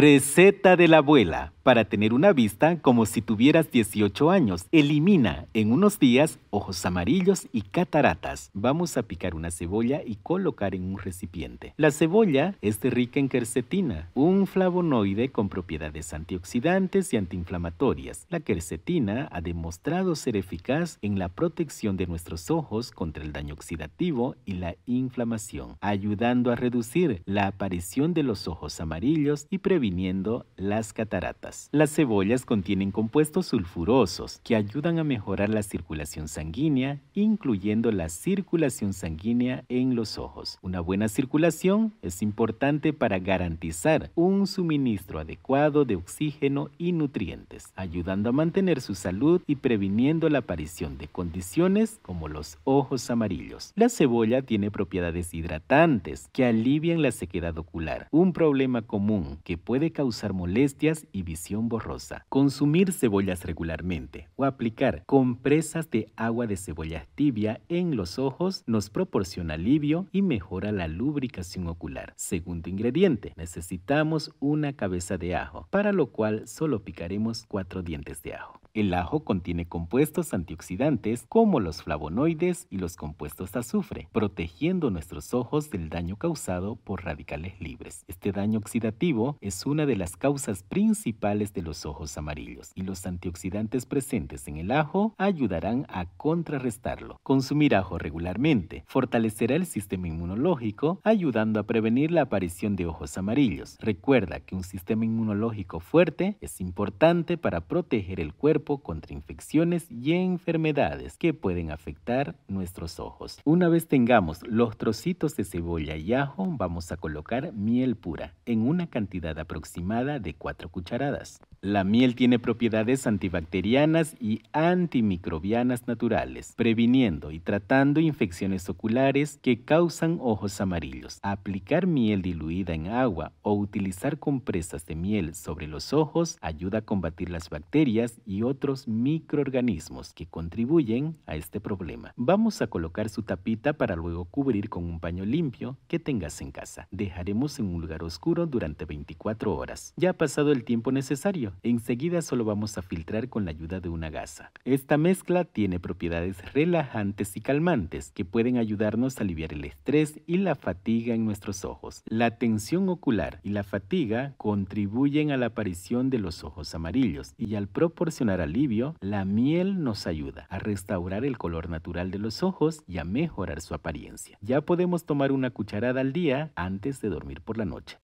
Receta de la abuela para tener una vista como si tuvieras 18 años. Elimina en unos días ojos amarillos y cataratas. Vamos a picar una cebolla y colocar en un recipiente. La cebolla es rica en quercetina, un flavonoide con propiedades antioxidantes y antiinflamatorias. La quercetina ha demostrado ser eficaz en la protección de nuestros ojos contra el daño oxidativo y la inflamación, ayudando a reducir la aparición de los ojos amarillos y previniendo las cataratas. Las cebollas contienen compuestos sulfurosos que ayudan a mejorar la circulación sanguínea, incluyendo la circulación sanguínea en los ojos. Una buena circulación es importante para garantizar un suministro adecuado de oxígeno y nutrientes, ayudando a mantener su salud y previniendo la aparición de condiciones como los ojos amarillos. La cebolla tiene propiedades hidratantes que alivian la sequedad ocular, un problema común que puede causar molestias y viscerales borrosa, consumir cebollas regularmente o aplicar compresas de agua de cebolla tibia en los ojos nos proporciona alivio y mejora la lubricación ocular. Segundo ingrediente, necesitamos una cabeza de ajo, para lo cual solo picaremos cuatro dientes de ajo. El ajo contiene compuestos antioxidantes como los flavonoides y los compuestos azufre, protegiendo nuestros ojos del daño causado por radicales libres. Este daño oxidativo es una de las causas principales de los ojos amarillos y los antioxidantes presentes en el ajo ayudarán a contrarrestarlo. Consumir ajo regularmente fortalecerá el sistema inmunológico, ayudando a prevenir la aparición de ojos amarillos. Recuerda que un sistema inmunológico fuerte es importante para proteger el cuerpo contra infecciones y enfermedades que pueden afectar nuestros ojos. Una vez tengamos los trocitos de cebolla y ajo, vamos a colocar miel pura en una cantidad aproximada de 4 cucharadas. La miel tiene propiedades antibacterianas y antimicrobianas naturales, previniendo y tratando infecciones oculares que causan ojos amarillos. Aplicar miel diluida en agua o utilizar compresas de miel sobre los ojos ayuda a combatir las bacterias y otros microorganismos que contribuyen a este problema. Vamos a colocar su tapita para luego cubrir con un paño limpio que tengas en casa. Dejaremos en un lugar oscuro durante 24 horas. Ya ha pasado el tiempo necesario Enseguida solo vamos a filtrar con la ayuda de una gasa. Esta mezcla tiene propiedades relajantes y calmantes que pueden ayudarnos a aliviar el estrés y la fatiga en nuestros ojos. La tensión ocular y la fatiga contribuyen a la aparición de los ojos amarillos y al proporcionar alivio, la miel nos ayuda a restaurar el color natural de los ojos y a mejorar su apariencia. Ya podemos tomar una cucharada al día antes de dormir por la noche.